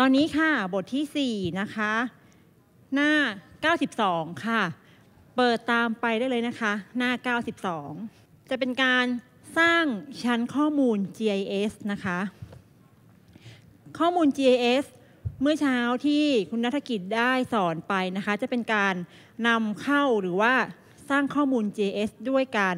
ตอนนี้ค่ะ บทที่ 4 นะคะ หน้า 92 ค่ะ เปิดตามไปได้เลยนะคะ หน้า 92 จะเป็นการสร้างชั้นข้อมูล GIS นะคะ ข้อมูล GIS เมื่อเช้าที่คุณนัฐกิจได้สอนไปนะคะจะเป็นการนำเข้าหรือว่าสร้างข้อมูล GIS ด้วยการ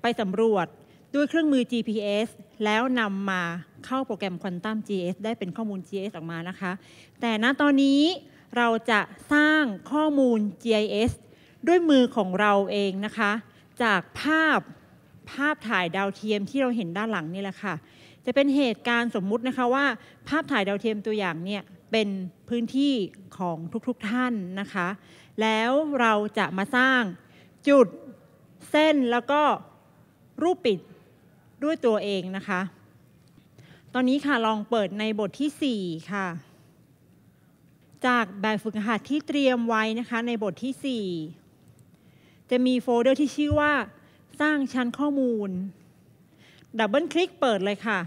ไปสำรวจด้วยเครื่องมือ GPS แล้วนำมาเข้าโปรแกรม Quantum GS ได้เป็นข้อมูล GS ออกมานะคะ แต่ณ ตอนนี้เราจะสร้างข้อมูล GIS ด้วยมือของเราเองนะคะ จากภาพภาพถ่ายดาวเทียมที่เราเห็นด้านหลังนี่แหละค่ะ จะเป็นเหตุการณ์สมมุตินะคะว่า ภาพถ่ายดาวเทียมตัวอย่างเนี่ยเป็นพื้นที่ของทุกๆทท่านนะคะ แล้วเราจะมาสร้างจุดเส้นแล้วก็รูปปิดด้วยตัวเองนะคะตอนนี้ค่ะ ลองเปิดในบทที่ 4 ค่ะ จากแบบฝึกหัดที่เตรียมไว้นะคะในบทที่ 4 จะมีโฟลเดอร์ที่ชื่อว่า สร้างชั้นข้อมูล ดับเบิลคลิกเปิดเลยค่ะ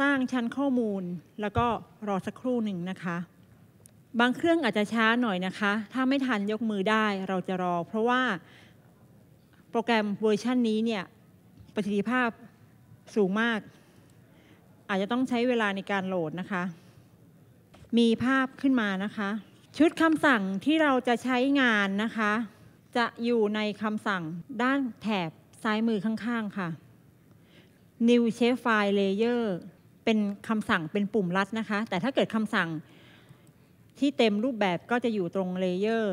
สร้างชั้นข้อมูลแล้วก็รอสักครู่หนึ่งนะคะ บางเครื่องอาจจะช้าหน่อยนะคะ ถ้าไม่ทันยกมือได้เราจะรอเพราะว่าโปรแกรมเวอร์ชันนี้เนี่ยประสิทธิภาพสูงมากอาจจะต้องใช้เวลาในการโหลดนะคะ มีภาพขึ้นมานะคะ ชุดคำสั่งที่เราจะใช้งานนะคะ จะอยู่ในคำสั่งด้านแถบซ้ายมือข้างๆค่ะ New Shapefile Layer เป็นคำสั่งเป็นปุ่มลัดนะคะ แต่ถ้าเกิดคำสั่งที่เต็มรูปแบบก็จะอยู่ตรง Layer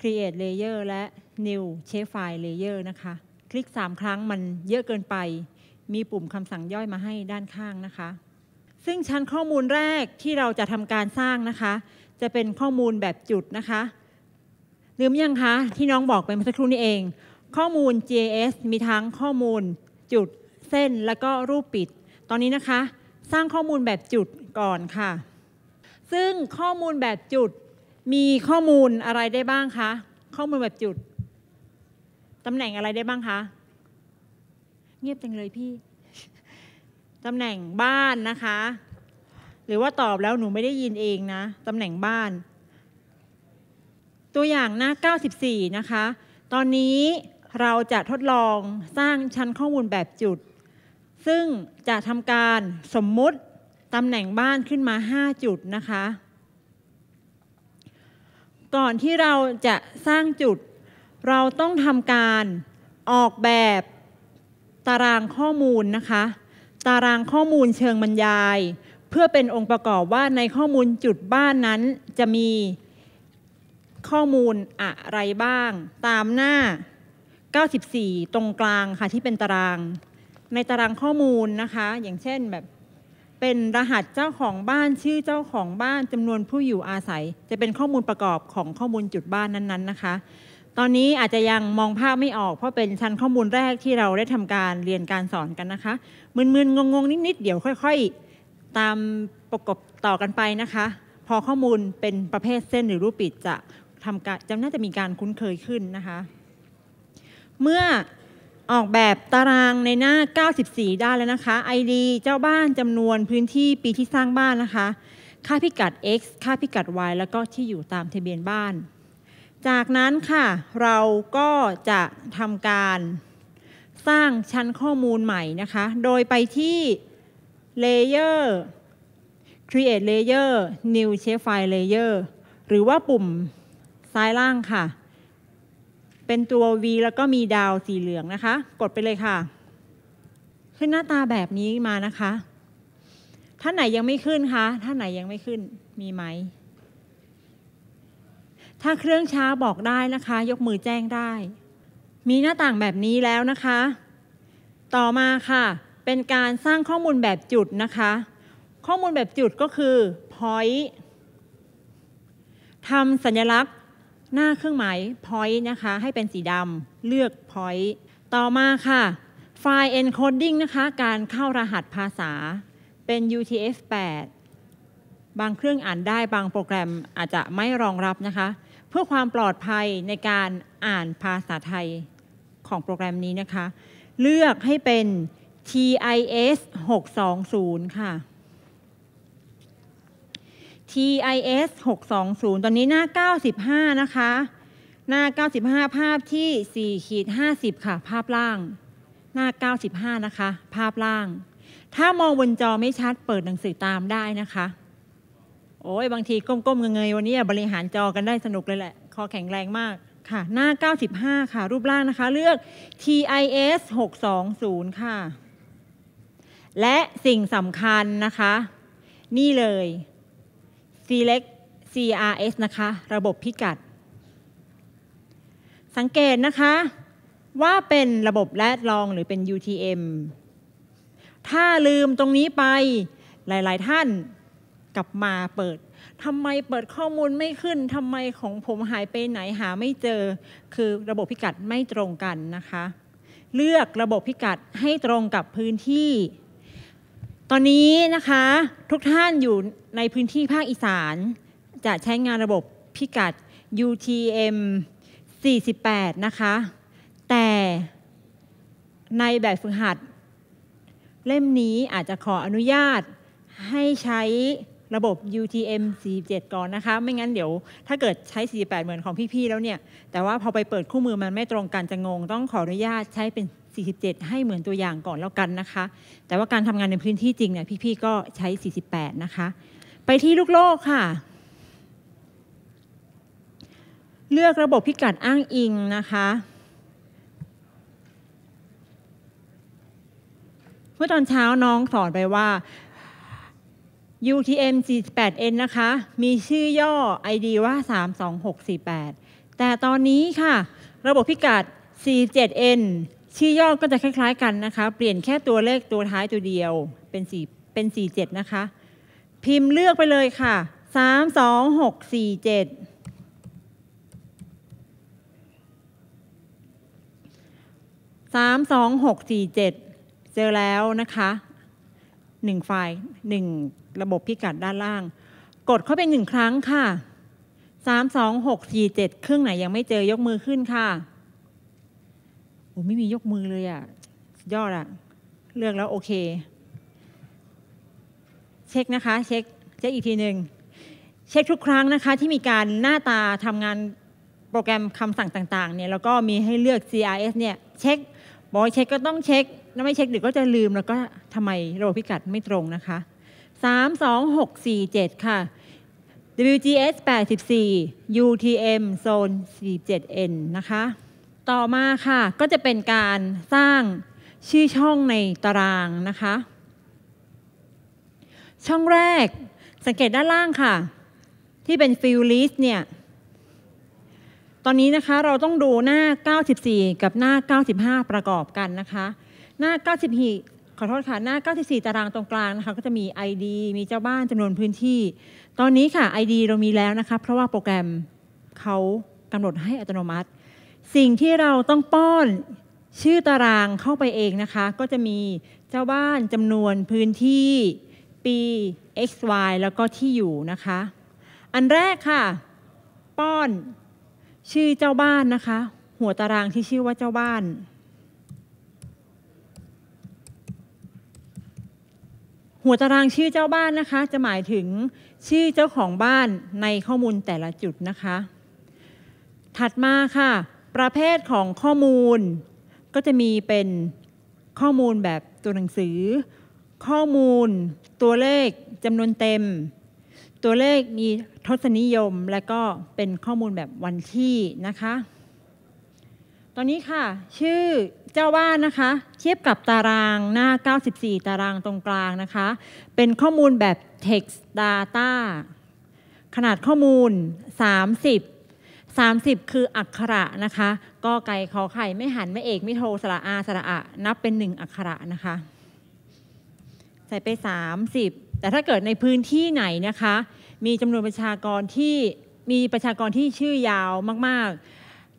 Create Layer และ New Shapefile Layer นะคะ คลิก 3 ครั้งมันเยอะเกินไปมีปุ่มคำสั่งย่อยมาให้ด้านข้างนะคะ ซึ่งชั้นข้อมูลแรกที่เราจะทำการสร้างนะคะ จะเป็นข้อมูลแบบจุดนะคะลืมยังคะ ที่น้องบอกไปเมื่อสักครู่นี้เอง ข้อมูล GIS มีทั้งข้อมูลจุด เส้นและก็รูปปิด ตอนนี้นะคะ สร้างข้อมูลแบบจุดก่อนค่ะ ซึ่งข้อมูลแบบจุด มีข้อมูลอะไรได้บ้างคะข้อมูลแบบจุดตำแหน่งอะไรได้บ้างคะเงียบจังเลยพี่ตำแหน่งบ้านนะคะ หรือว่าตอบแล้วหนูไม่ได้ยินเองนะตำแหน่งบ้าน ตัวอย่างหน้า 94 นะคะ ตอนนี้เราจะทดลองสร้างชั้นข้อมูลแบบจุด ซึ่งจะทำการสมมุติตำแหน่งบ้านขึ้นมา 5 จุดนะคะ ก่อนที่เราจะสร้างจุด เราต้องทำการออกแบบตารางข้อมูลนะคะ ตารางข้อมูลเชิงบรรยาย เพื่อเป็นองค์ประกอบว่าในข้อมูลจุดบ้านนั้นจะมีข้อมูลอะไรบ้างตามหน้า 94 ตรงกลางค่ะที่เป็นตาราง ในตารางข้อมูลนะคะ อย่างเช่นแบบ เป็นรหัสเจ้าของบ้านชื่อเจ้าของบ้านจำนวนผู้อยู่อาศัย จะเป็นข้อมูลประกอบของข้อมูลจุดบ้านนั้นๆ นะคะตอนนี้อาจจะยังมองภาพไม่ออก เพราะเป็นชั้นข้อมูลแรกที่เราได้ทำการเรียนการสอนกันนะคะมึนๆ งงๆ นิดๆ เดี๋ยวค่อยๆ ตามประกบต่อกันไปนะคะพอข้อมูลเป็นประเภทเส้นหรือรูปปิดจะทำการจะน่าจะมีการคุ้นเคยขึ้นนะคะเมื่อออกแบบตารางในหน้า 94 ได้แล้วนะคะ ID เจ้าบ้านจำนวนพื้นที่ปีที่สร้างบ้านนะคะค่าพิกัด x ค่าพิกัด y แล้วก็ที่อยู่ตามทะเบียนบ้านจากนั้นค่ะ เราก็จะทำการสร้างชั้นข้อมูลใหม่นะคะ โดยไปที่ Layer Create Layer New Shapefile Layer หรือว่าปุ่มซ้ายล่างค่ะ เป็นตัว V แล้วก็มีดาวสีเหลืองนะคะ กดไปเลยค่ะ ขึ้นหน้าตาแบบนี้มานะคะท่านไหนยังไม่ขึ้นคะท่านไหนยังไม่ขึ้นมีไหมถ้าเครื่องช้าบอกได้นะคะ ยกมือแจ้งได้ มีหน้าต่างแบบนี้แล้วนะคะ ต่อมาค่ะ เป็นการสร้างข้อมูลแบบจุดนะคะ ข้อมูลแบบจุดก็คือ point ทำสัญลักษณ์หน้าเครื่องหมาย point นะคะ ให้เป็นสีดำเลือก point ต่อมาค่ะไฟล์ encoding นะคะ การเข้ารหัสภาษา เป็น UTF-8 บางเครื่องอ่านได้บางโปรแกรมอาจจะไม่รองรับนะคะเพื่อความปลอดภัยในการอ่านภาษาไทยของโปรแกรมนี้นะคะ เลือกให้เป็น TIS 620ค่ะ TIS 620ตอนนี้หน้า 95 นะคะ หน้า 95 ภาพที่ 4 ขีด 50 ค่ะ ภาพล่าง หน้า 95 นะคะ ภาพล่าง ถ้ามองบนจอไม่ชัดเปิดหนังสือตามได้นะคะโอ้ยบางทีก้มๆเงยๆวันนี้บริหารจอกันได้สนุกเลยแหละคอแข็งแรงมากค่ะหน้า 95 ค่ะ รูปร่างนะคะเลือก TIS 620 ค่ะ และสิ่งสำคัญนะคะนี่เลย select CRS นะคะระบบพิกัด สังเกตนะคะว่าเป็นระบบแรดลองหรือเป็น UTM ถ้าลืมตรงนี้ไปหลายๆท่านกลับมาเปิดทำไมเปิดข้อมูลไม่ขึ้นทำไมของผมหายไปไหนหาไม่เจอคือระบบพิกัดไม่ตรงกันนะคะ เลือกระบบพิกัดให้ตรงกับพื้นที่ ตอนนี้นะคะ ทุกท่านอยู่ในพื้นที่ภาคอีสาน จะใช้งานระบบพิกัด UTM 48 นะคะ แต่ในแบบฝึกหัด เล่มนี้อาจจะขออนุญาตให้ใช้ระบบ UTM 47 ก่อนนะคะ ไม่งั้นเดี๋ยวถ้าเกิดใช้ 48 เหมือนของพี่ๆแล้วเนี่ย แต่ว่าพอไปเปิดคู่มือมันไม่ตรงกันจะงง ต้องขออนุญาตใช้เป็น 47 ให้เหมือนตัวอย่างก่อนแล้วกันนะคะ แต่ว่าการทำงานในพื้นที่จริงเนี่ยพี่ๆก็ใช้ 48 นะคะ ไปที่ลูกโลกค่ะ เลือกระบบพิกัดอ้างอิงนะคะ เมื่อตอนเช้าน้องสอนไปว่า UTM 48N นะคะ มีชื่อย่อ ID ว่า 32648 แต่ตอนนี้ค่ะ ระบบพิกัด 47N ชื่อย่อก็จะคล้ายๆกันนะคะ เปลี่ยนแค่ตัวเลขตัวท้ายตัวเดียว เป็น4เป็น47นะคะ พิมพ์เลือกไปเลยค่ะ 32647สามสองหกสี่เจ็ดเจอแล้วนะคะหนึ่งไฟล์หนึ่งระบบพิกัดด้านล่าง กดเข้าไปหนึ่งครั้งค่ะสามสองหกสี่เจ็ดเครื่องไหนยังไม่เจอยกมือขึ้นค่ะ โอ้ไม่มียกมือเลยอะ่ะ ยอดอะ่ะ เลือกแล้วโอเค เช็คนะคะ เช็คเช็คอีกทีหนึ่ง เช็คทุกครั้งนะคะ ที่มีการหน้าตาทำงานโปรแกรมคำสั่งต่าง ๆ เนี่ยแล้วก็มีให้เลือก CRS เนี่ยเช็ค บอกเช็คก็ต้องเช็คถ้าไม่เช็คเดี๋ยวก็จะลืมแล้วก็ทำไมระบบพิกัดไม่ตรงนะคะ32647ค่ะ WGS 84 UTM โซน 47N นะคะต่อมาค่ะก็จะเป็นการสร้างชื่อช่องในตารางนะคะ ช่องแรกสังเกตด้านล่างค่ะ ที่เป็น field list เนี่ยตอนนี้นะคะเราต้องดูหน้า 94 กับหน้า 95 ประกอบกันนะคะ หน้าขอโทษค่ะ หน้า 94 ตารางตรงกลางนะคะก็จะมี ID มีเจ้าบ้านจำนวนพื้นที่ ตอนนี้ค่ะ ID เรามีแล้วนะคะเพราะว่าโปรแกรมเขากำหนดให้อัตโนมัติ สิ่งที่เราต้องป้อนชื่อตารางเข้าไปเองนะคะก็จะมีเจ้าบ้านจำนวนพื้นที่ปี x y แล้วก็ที่อยู่นะคะ อันแรกค่ะ ป้อนชื่อเจ้าบ้านนะคะหัวตารางที่ชื่อว่าเจ้าบ้านหัวตารางชื่อเจ้าบ้านนะคะ จะหมายถึงชื่อเจ้าของบ้านในข้อมูลแต่ละจุดนะคะ ถัดมาค่ะ ประเภทของข้อมูล ก็จะมีเป็นข้อมูลแบบตัวหนังสือ ข้อมูลตัวเลขจำนวนเต็ม ตัวเลขมีทศนิยมและก็เป็นข้อมูลแบบวันที่นะคะ ตอนนี้ค่ะ ชื่อเจ้าว่านนะคะเทียบกับตารางหน้า 94 ตารางตรงกลางนะคะเป็นข้อมูลแบบ text data ขนาดข้อมูล 30 30 คืออักขระนะคะก็ไก่ขอไข่ไม่หันไม่เอกไม่โทสระอาสระอะ นับเป็นหนึ่งอักขระนะคะใส่ไป 30 แต่ถ้าเกิดในพื้นที่ไหนนะคะมีจำนวนประชากรที่มีประชากรที่ชื่อยาวมาก ๆ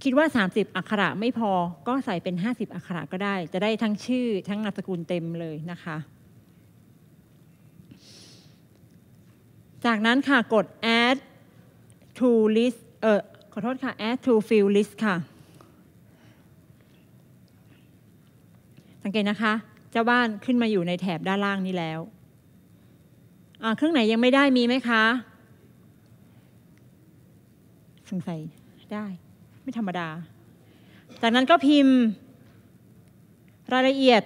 คิดว่า 30อักขระไม่พอก็ใส่เป็น 50อักขระก็ได้ จะได้ทั้งชื่อทั้งนามสกุลเต็มเลยนะคะ จากนั้นค่ะกด add to list เออขอโทษค่ะ add to f i l l list ค่ะ สังเกตนะคะเจ้าบ้านขึ้นมาอยู่ในแถบด้านล่างนี้แล้ว เครื่องไหนยังไม่ได้มีไหมคะสงสัยได้ไม่ธรรมดา จากนั้นก็พิมพ์ รายละเอียด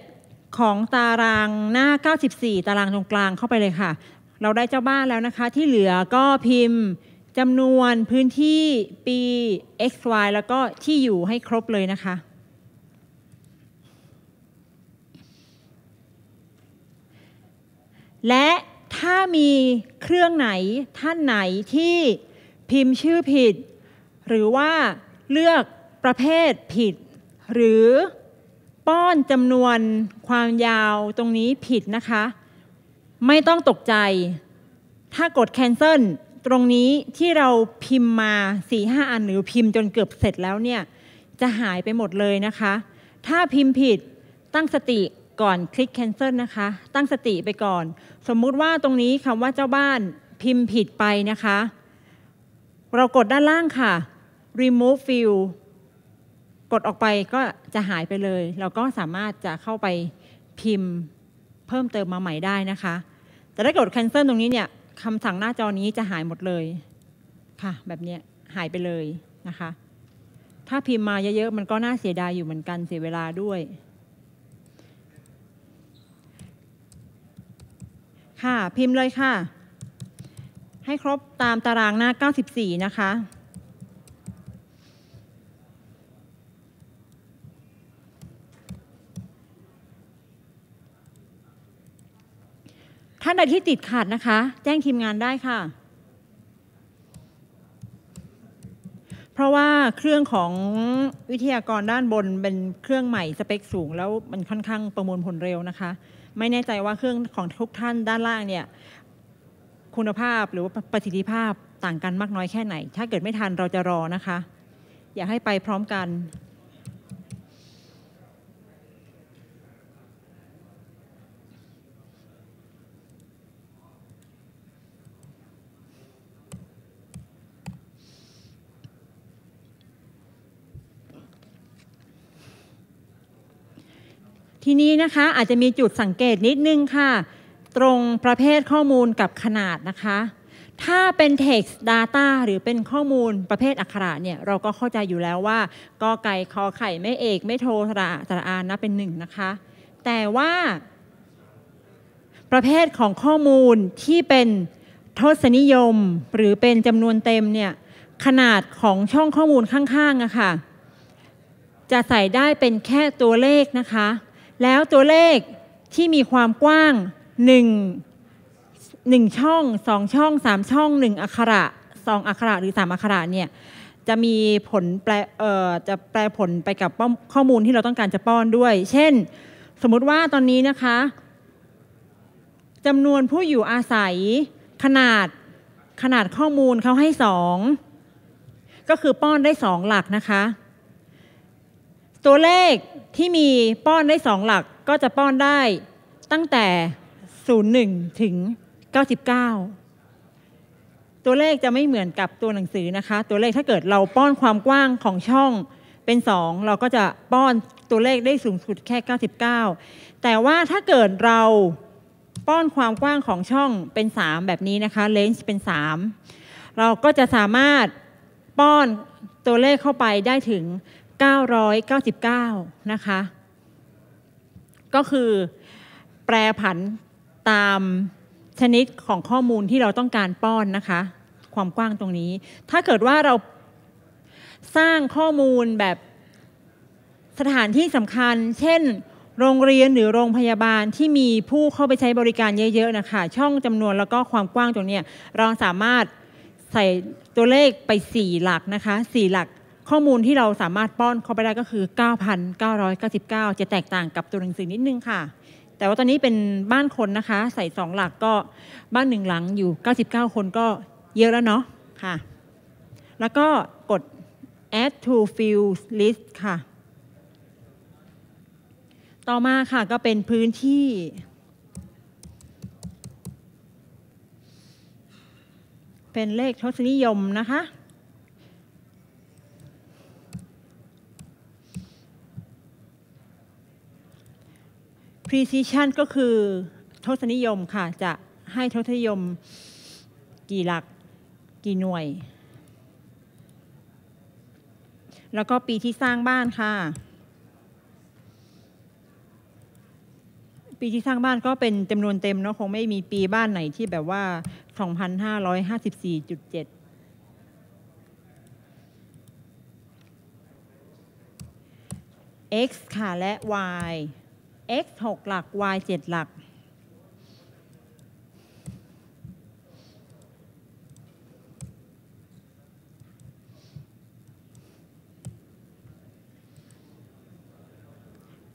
ของตารางหน้า 94 ตารางตรงกลางเข้าไปเลยค่ะ เราได้เจ้าบ้านแล้วนะคะ ที่เหลือก็พิมพ์จำนวนพื้นที่ปี x y แล้วก็ที่อยู่ให้ครบเลยนะคะ และถ้ามีเครื่องไหนท่านไหนที่พิมพ์ชื่อผิด หรือว่าเลือกประเภทผิด หรือ ป้อนจำนวนความยาวตรงนี้ผิดนะคะ ไม่ต้องตกใจ ถ้ากด cancel ตรงนี้ที่เราพิมพ์มา 4-5 อัน หรือพิมพ์จนเกือบเสร็จแล้วเนี่ย จะหายไปหมดเลยนะคะ ถ้าพิมพ์ผิดตั้งสติก่อนคลิก cancel นะคะ ตั้งสติไปก่อน สมมุติว่าตรงนี้คำว่าเจ้าบ้านพิมพ์ผิดไปนะคะ เรากดด้านล่างค่ะ remove f i l l กดออกไปก็จะหายไปเลย เราก็สามารถจะเข้าไปพิมพ์เพิ่มเติมมาใหม่ได้นะคะ แต่ถ้ากด cancel ตรงนี้เนี่ยคำสั่งหน้าจอนี้จะหายหมดเลย ค่ะ แบบนี้หายไปเลยนะคะ ถ้าพิมพ์มาเยอะๆ มันก็น่าเสียดายอยู่เหมือนกันเสียเวลาด้วย ค่ะพิมพ์เลยค่ะ ให้ครบตามตารางหน้า 94 นะคะท่านใดที่ติดขัดนะคะ แจ้งทีมงานได้ค่ะ เพราะว่าเครื่องของวิทยากรด้านบนเป็นเครื่องใหม่สเปคสูง แล้วมันค่อนข้างประมวลผลเร็วนะคะ ไม่แน่ใจว่าเครื่องของทุกท่านด้านล่างเนี่ย คุณภาพหรือว่าประสิทธิภาพต่างกันมากน้อยแค่ไหน ถ้าเกิดไม่ทันเราจะรอนะคะ อยากให้ไปพร้อมกันทีนี้นะคะอาจจะมีจุดสังเกตนิดนึงค่ะ ตรงประเภทข้อมูลกับขนาดนะคะ ถ้าเป็น text data หรือเป็นข้อมูลประเภทอักขระเนี่ยเราก็เข้าใจอยู่แล้วว่าก็ไก่คอไข่ไม่เอกไม่โทสระสระอานนะเป็นหนึ่งนะคะแต่ว่า ประเภทของข้อมูลที่เป็นทศนิยม หรือเป็นจำนวนเต็มเนี่ยขนาดของช่องข้อมูลข้างๆอะค่ะจะใส่ได้เป็นแค่ตัวเลขนะคะแล้วตัวเลขที่มีความกว้าง1 1ช่อง 2 ช่อง 3 ช่อง 1 อักขระ 2 อักขระ หรือ 3 อักขระเนี่ย จะมีผลแปลจะแปลผลไปกับข้อมูลที่เราต้องการจะป้อนด้วย เช่น สมมุติว่าตอนนี้นะคะจำนวนผู้อยู่อาศัยขนาดขนาดข้อมูลเขาให้2ก็คือป้อนได้2หลักนะคะ ตัวเลขที่มีป้อนได้สองหลักก็จะป้อนได้ตั้งแต่ 01 ถึง 99 ตัวเลขจะไม่เหมือนกับตัวหนังสือนะคะ ตัวเลขถ้าเกิดเราป้อนความกว้างของช่องเป็น 2 เราก็จะป้อนตัวเลขได้สูงสุดแค่ 99 แต่ว่าถ้าเกิดเราป้อนความกว้างของช่องเป็น 3 แบบนี้นะคะเลนส์เป็น3เราก็จะสามารถป้อนตัวเลขเข้าไปได้ถึง999นะคะก็คือแปรผันตามชนิดของข้อมูลที่เราต้องการป้อนนะคะ ความกว้างตรงนี้ ถ้าเกิดว่าเราสร้างข้อมูลแบบสถานที่สำคัญ เช่นโรงเรียนหรือโรงพยาบาลที่มีผู้เข้าไปใช้บริการเยอะๆนะคะช่องจำนวนแล้วก็ความกว้างตรงนี้เราสามารถใส่ตัวเลขไป 4 หลักนะคะ4หลักข้อมูลที่เราสามารถป้อนเข้าไปได้ก็คือ 9,999 จะแตกต่างกับตัวหนังสือนิดนึงค่ะ แต่ว่าตอนนี้เป็นบ้านคนนะคะ ใส่ 2 หลักก็บ้านหนึ่งหลังอยู่ 99 คนก็เยอะแล้วเนาะค่ะ แล้วก็กด add to field list ค่ะ ต่อมาค่ะก็เป็นพื้นที่ เป็นเลขทศนิยมนะคะ precision ก็คือทศนิยมค่ะ จะให้ทศนิยมกี่หลักกี่หน่วย แล้วก็ปีที่สร้างบ้านค่ะ ปีที่สร้างบ้านก็เป็นจำนวนเต็มเนาะ คงไม่มีปีบ้านไหนที่แบบว่า 2,554.7เ x ค่ะ และ y x 6หลัก y 7 หลัก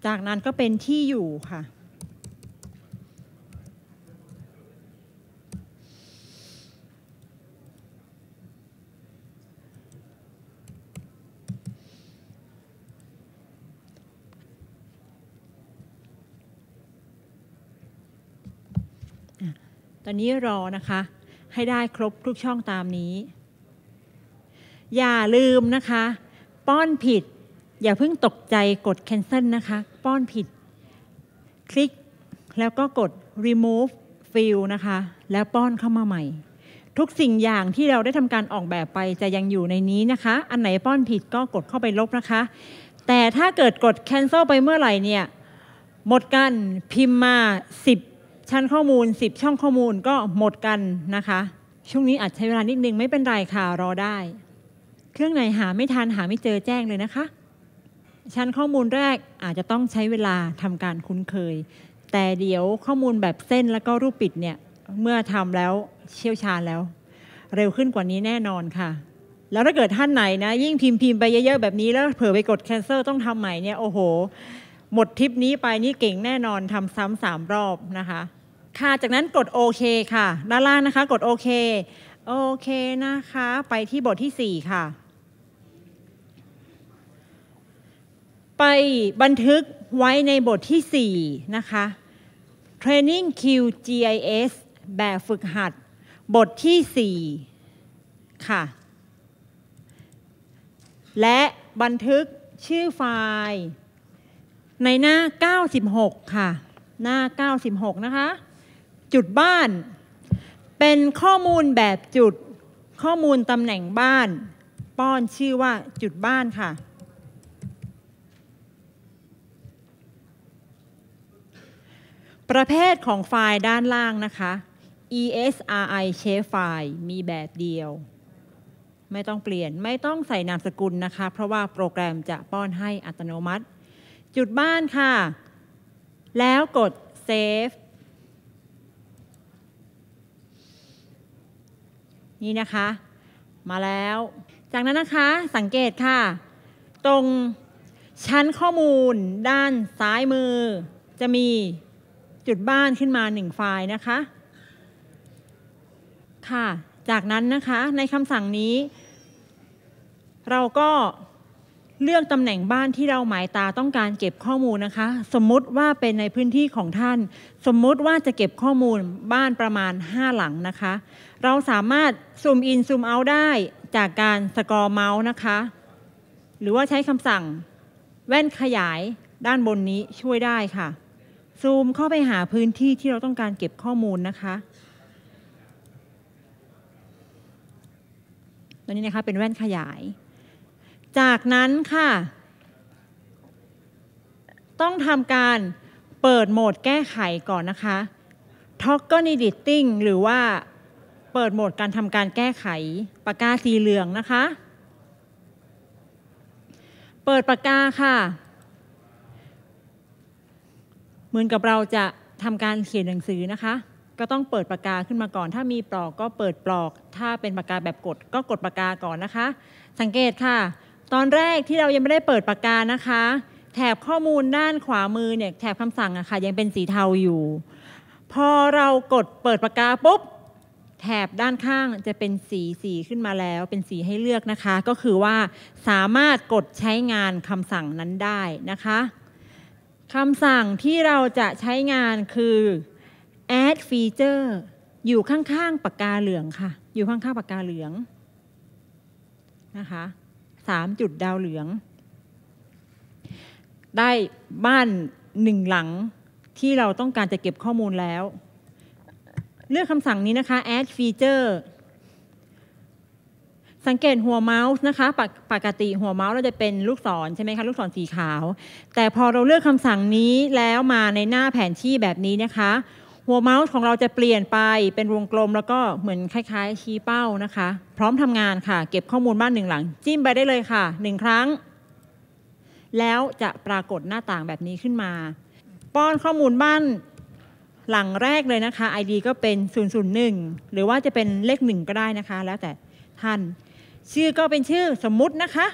จากนั้นก็เป็นที่อยู่ค่ะันนี้รอนะคะ ให้ได้ครบทุกช่องตามนี้ อย่าลืมนะคะ ป้อนผิด อย่าเพิ่งตกใจกด cancel นะคะ ป้อนผิด คลิกแล้วก็กด remove fill นะคะ แล้วป้อนเข้ามาใหม่ ทุกสิ่งอย่างที่เราได้ทำการออกแบบไปจะยังอยู่ในนี้นะคะ อันไหนป้อนผิดก็กดเข้าไปลบนะคะ แต่ถ้าเกิดกด cancel ไปเมื่อไหร่เนี่ย หมดกัน พิมพ์มา 10ชั้นข้อมูล10ช่องข้อมูลก็หมดกันนะคะช่วงนี้อาจใช้เวลานิดนึงไม่เป็นไรค่ะ รอได้ เครื่องไหนหาไม่ทันหาไม่เจอแจ้งเลยนะคะชั้นข้อมูลแรกอาจจะต้องใช้เวลาทำการคุ้นเคย แต่เดี๋ยวข้อมูลแบบเส้นแล้วก็รูปปิดเนี่ยเมื่อทำแล้วเชี่ยวชาญแล้ว เร็วขึ้นกว่านี้แน่นอนค่ะ แล้วถ้าเกิดท่านไหนนะยิ่งพิมพ์พิมพ์ไปเยอะๆแบบนี้แล้ว เผลอไปกด cancel ต้องทำใหม่เนี่ยโอ้โหหมดทริปนี้ไปนี่เก่งแน่นอนทำซ้ำสามรอบนะคะค่ะจากนั้นกดโอเคค่ะด้านล่างนะคะ กดโอเคโอเคนะคะ ไปที่บทที่ 4 ค่ะ ไปบันทึกไว้ในบทที่ 4 นะคะ Training QGIS แบบฝึกหัดบทที่ 4 ค่ะ และบันทึกชื่อไฟล์ในหน้า 96 ค่ะ หน้า 96 นะคะ จุดบ้าน เป็นข้อมูลแบบจุดข้อมูลตำแหน่งบ้าน ป้อนชื่อว่าจุดบ้านค่ะ ประเภทของไฟล์ด้านล่างนะคะ ESRI shape file มีแบบเดียว ไม่ต้องเปลี่ยนไม่ต้องใส่นามสกุลนะคะ เพราะว่าโปรแกรมจะป้อนให้อัตโนมัติจุดบ้านค่ะ แล้วกดเซฟนี่นะคะมาแล้วจากนั้นนะคะสังเกตค่ะ ตรงชั้นข้อมูลด้านซ้ายมือ จะมีจุดบ้านขึ้นมาหนึ่งไฟล์นะคะค่ะจากนั้นนะคะในคำสั่งนี้ เราก็เลือกตำแหน่งบ้านที่เราหมายตาต้องการเก็บข้อมูลนะคะ สมมติว่าเป็นในพื้นที่ของท่าน สมมติว่าจะเก็บข้อมูลบ้านประมาณ 5 หลังนะคะ เราสามารถซูมอินซูมเอาได้จากการสกอร์เมาส์นะคะหรือว่าใช้คำสั่งแว่นขยายด้านบนนี้ช่วยได้ค่ะซูมเข้าไปหาพื้นที่ที่เราต้องการเก็บข้อมูลนะคะ ตอนนี้นะคะเป็นแว่นขยายจากนั้นค่ะ ต้องทำการเปิดโหมดแก้ไขก่อนนะคะ Toggle Editing หรือว่าเปิดโหมดการทำการแก้ไขปากกาสีเหลืองนะคะ เปิดปากกาค่ะเหมือนกับเราจะทำการเขียนหนังสือนะคะ ก็ต้องเปิดปากกาขึ้นมาก่อน ถ้ามีปลอกก็เปิดปลอก ถ้าเป็นปากกาแบบกดก็กดปากกาก่อนนะคะ สังเกตค่ะตอนแรกที่เรายังไม่ได้เปิดปากกานะคะ แถบข้อมูลด้านขวามือเนี่ย แถบคำสั่งอะค่ะ ยังเป็นสีเทาอยู่ พอเรากดเปิดปากกาปุ๊บแถบด้านข้างจะเป็นสีสีขึ้นมาแล้วเป็นสีให้เลือกนะคะ ก็คือว่าสามารถกดใช้งานคำสั่งนั้นได้นะคะคำสั่งที่เราจะใช้งานคือ add feature อยู่ข้างๆปากกาเหลืองค่ะ อยู่ข้างๆปากกาเหลือง นะคะสามจุดดาวเหลือง ได้บ้านหนึ่งหลังที่เราต้องการจะเก็บข้อมูลแล้ว เลือกคำสั่งนี้นะคะ add feature สังเกตหัวเมาส์นะคะ ปกปกติหัวเมาส์เราจะเป็นลูกศรใช่ไหมคะลูกศรสีขาว แต่พอเราเลือกคำสั่งนี้แล้วมาในหน้าแผนที่แบบนี้นะคะหัวเมาส์ของเราจะเปลี่ยนไปเป็นวงกลม แล้วก็เหมือนคล้ายๆ ชี้เป้านะคะ พร้อมทำงานค่ะ เก็บข้อมูลบ้านหนึ่งหลังจิ้มไปได้เลยค่ะหนึ่งครั้ง แล้วจะปรากฏหน้าต่างแบบนี้ขึ้นมา ป้อนข้อมูลบ้าน หลังแรกเลยนะคะ ID ก็เป็น 001 หรือว่าจะเป็นเลขหนึ่งก็ได้นะคะ แล้วแต่ท่าน ชื่อก็เป็นชื่อสมมุตินะคะ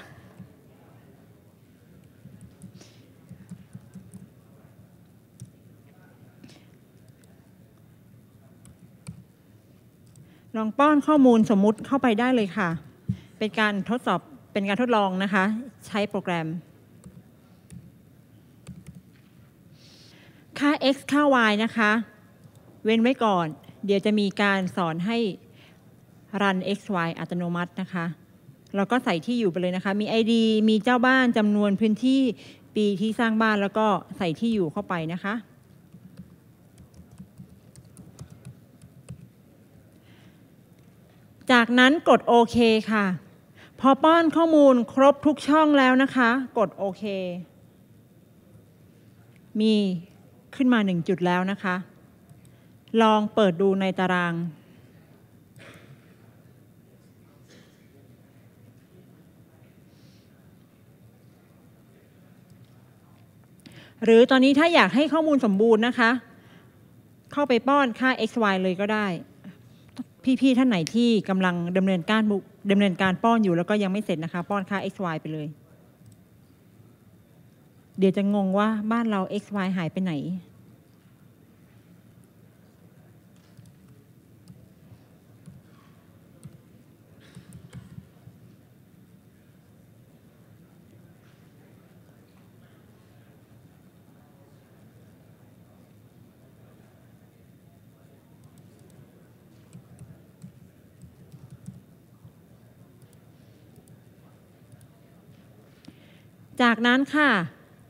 ลองป้อนข้อมูลสมมุติเข้าไปได้เลยค่ะ เป็นการทดสอบ เป็นการทดลองนะคะ ใช้โปรแกรม ค่า x ค่า y นะคะ เว้นไว้ก่อน เดี๋ยวจะมีการสอนให้รัน x y อัตโนมัตินะคะเราก็ใส่ที่อยู่ไปเลยนะคะ มี ID มีเจ้าบ้านจำนวนพื้นที่ปีที่สร้างบ้านแล้วก็ใส่ที่อยู่เข้าไปนะคะจากนั้นกดโอเคค่ะ พอป้อนข้อมูลครบทุกช่องแล้วนะคะ กดโอเคมีขึ้นมาหนึ่งจุดแล้วนะคะ ลองเปิดดูในตาราง หรือตอนนี้ถ้าอยากให้ข้อมูลสมบูรณ์นะคะ เข้าไปป้อนค่า x y เลยก็ได้พี่ ๆ ท่านไหนที่กำลังดำเนินการดำเนินการป้อนอยู่แล้วก็ยังไม่เสร็จนะคะป้อนค่า x y ไปเลย เดี๋ยวจะงงว่าบ้านเรา x y หายไปไหนจากนั้นค่ะ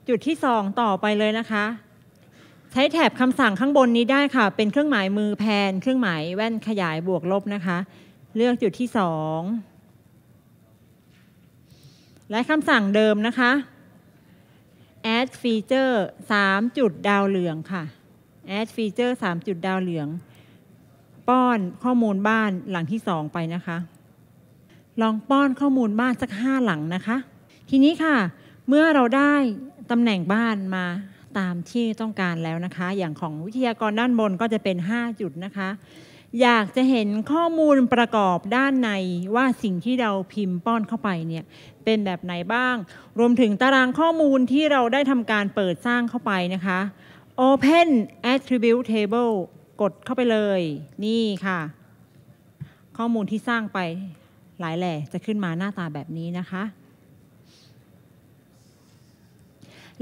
จุดที่ 2 ต่อไปเลยนะคะ ใช้แถบคำสั่งข้างบนนี้ได้ค่ะเป็นเครื่องหมายมือแพน เครื่องหมายแว่นขยายบวกลบนะคะ เลือกจุดที่ 2 และคำสั่งเดิมนะคะ add feature 3จุดดาวเหลืองค่ะ add feature 3จุดดาวเหลืองป้อนข้อมูลบ้านหลังที่ 2 ไปนะคะ ลองป้อนข้อมูลบ้านสัก 5 หลังนะคะ ทีนี้ค่ะเมื่อเราได้ตำแหน่งบ้านมาตามที่ต้องการแล้วนะคะ อย่างของวิทยากรด้านบนก็จะเป็น 5 จุดนะคะ อยากจะเห็นข้อมูลประกอบด้านในว่าสิ่งที่เราพิมพ์ป้อนเข้าไปเนี่ยเป็นแบบไหนบ้าง รวมถึงตารางข้อมูลที่เราได้ทำการเปิดสร้างเข้าไปนะคะ Open Attribute Table กดเข้าไปเลย นี่ค่ะ ข้อมูลที่สร้างไปหลายแหล่จะขึ้นมาหน้าตาแบบนี้นะคะ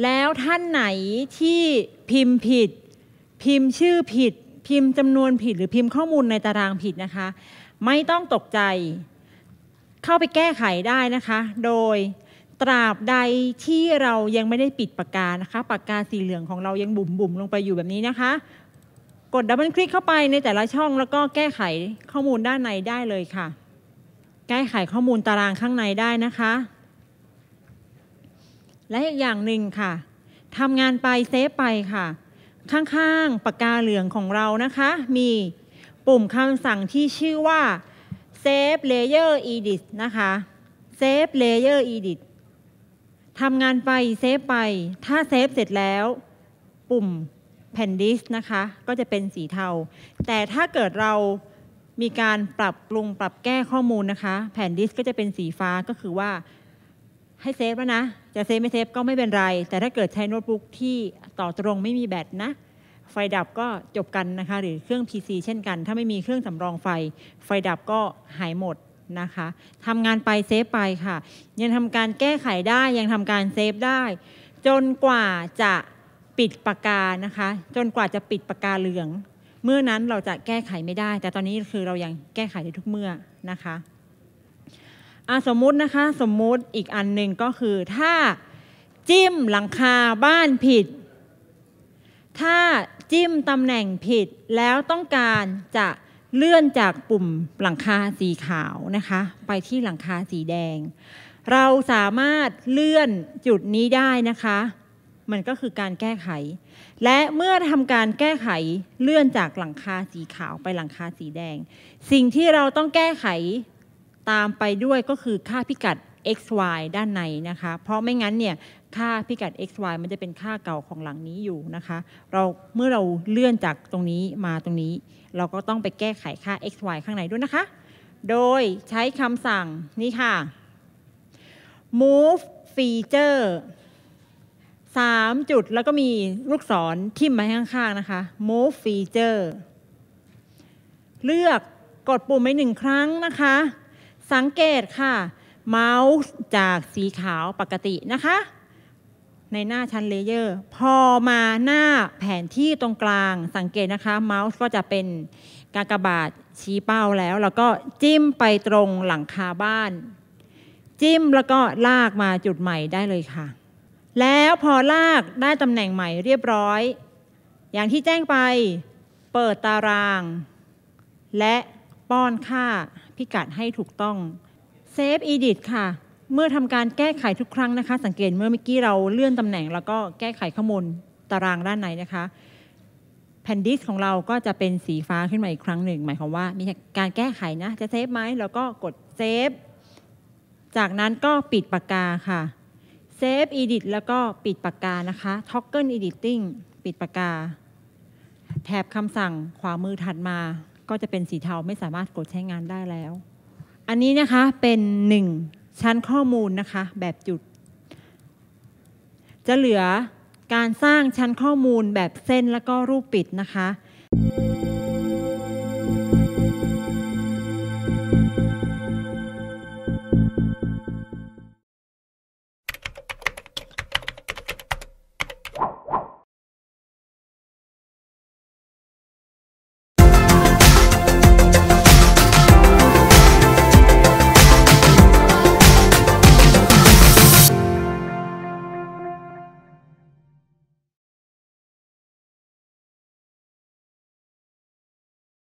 แล้วท่านไหนที่พิมพ์ผิด พิมพ์ชื่อผิด พิมพ์จำนวนผิดหรือพิมพ์ข้อมูลในตารางผิดนะคะ ไม่ต้องตกใจ เข้าไปแก้ไขได้นะคะ โดยตราบใดที่เรายังไม่ได้ปิดปากกานะคะปากกาสีเหลืองของเรายังบุ่มบุ่มลงไปอยู่แบบนี้นะคะ กดดับเบิลคลิกเข้าไปในแต่ละช่องแล้วก็แก้ไขข้อมูลด้านในได้เลยค่ะ แก้ไขข้อมูลตารางข้างในได้นะคะและอีกอย่างหนึ่งค่ะ ทำงานไปเซฟไปค่ะ ข้างๆปากกาเหลืองของเรานะคะ มีปุ่มคำสั่งที่ชื่อว่า Save Layer Edit นะคะ Save Layer Edit ทำงานไปเซฟไป ถ้าเซฟเสร็จแล้ว ปุ่มแผ่นดิสนะคะ ก็จะเป็นสีเทา แต่ถ้าเกิดเรามีการปรับปรุงปรับแก้ข้อมูลนะคะแผ่นดิสก็จะเป็นสีฟ้าก็คือว่าให้เซฟแล้วนะจะเซฟไม่เซฟก็ไม่เป็นไรแต่ถ้าเกิดใช้โน้ตบุ๊กที่ต่อตรงไม่มีแบตนะ ไฟดับก็จบกันนะคะหรือเครื่อง PC เช่นกัน ถ้าไม่มีเครื่องสำรองไฟ ไฟดับก็หายหมดนะคะทำงานไปเซฟไปค่ะยังทำการแก้ไขได้ยังทำการเซฟได้จนกว่าจะปิดปากกานะคะ จนกว่าจะปิดปากกาเหลือง เมื่อนั้นเราจะแก้ไขไม่ได้ แต่ตอนนี้คือเรายังแก้ไขได้ทุกเมื่อนะคะอ่ะสมมุตินะคะสมมุติอีกอันหนึ่งก็คือถ้าจิ้มหลังคาบ้านผิด ถ้าจิ้มตำแหน่งผิด แล้วต้องการจะเลื่อนจากปุ่มหลังคาสีขาวนะคะไปที่หลังคาสีแดง เราสามารถเลื่อนจุดนี้ได้นะคะ มันก็คือการแก้ไข และเมื่อทำการแก้ไขเลื่อนจากหลังคาสีขาวไปหลังคาสีแดง สิ่งที่เราต้องแก้ไขตามไปด้วยก็คือค่าพิกัด x y ด้านในนะคะ เพราะไม่งั้นเนี่ย ค่าพิกัด x y มันจะเป็นค่าเก่าของหลังนี้อยู่นะคะ เราเมื่อเราเลื่อนจากตรงนี้มาตรงนี้ เราก็ต้องไปแก้ไขค่า x y ข้างในด้วยนะคะ โดยใช้คำสั่งนี่ค่ะ move feature 3 จุดแล้วก็มีลูกศรทิ่มมาข้างๆนะคะ move feature เลือกกดปุ่มไปหนึ่งครั้งนะคะสังเกตค่ะ เมาส์จากสีขาวปกตินะคะ ในหน้าชั้นเลเยอร์พอมาหน้าแผนที่ตรงกลางสังเกตนะคะ เมาส์ก็จะเป็นกากบาทชี้เป้าแล้ว แล้วก็จิ้มไปตรงหลังคาบ้าน จิ้มแล้วก็ลากมาจุดใหม่ได้เลยค่ะ แล้วพอลากได้ตำแหน่งใหม่เรียบร้อย อย่างที่แจ้งไปเปิดตาราง และป้อนค่าพิกัดให้ถูกต้อง Save Edit ค่ะ เมื่อทำการแก้ไขทุกครั้งนะคะ สังเกตเมื่อเมื่อกี้เราเลื่อนตำแหน่ง แล้วก็แก้ไขข้อมูลตารางด้านในนะคะแผ่นดิสของเราก็จะเป็นสีฟ้าขึ้นมาอีกครั้งหนึ่ง หมายความว่ามีการแก้ไขนะ จะเซฟไหมแล้วก็กดเซฟจากนั้นก็ปิดปากกาค่ะเซฟ Edit แล้วก็ปิดปากกานะคะ Toggle Editing ปิดปากกาแถบคำสั่งขวามือถัดมาก็จะเป็นสีเทาไม่สามารถกดใช้งานได้แล้ว อันนี้นะคะเป็นหนึ่งชั้นข้อมูลนะคะแบบจุด จะเหลือการสร้างชั้นข้อมูลแบบเส้นแล้วก็รูปปิดนะคะ thank you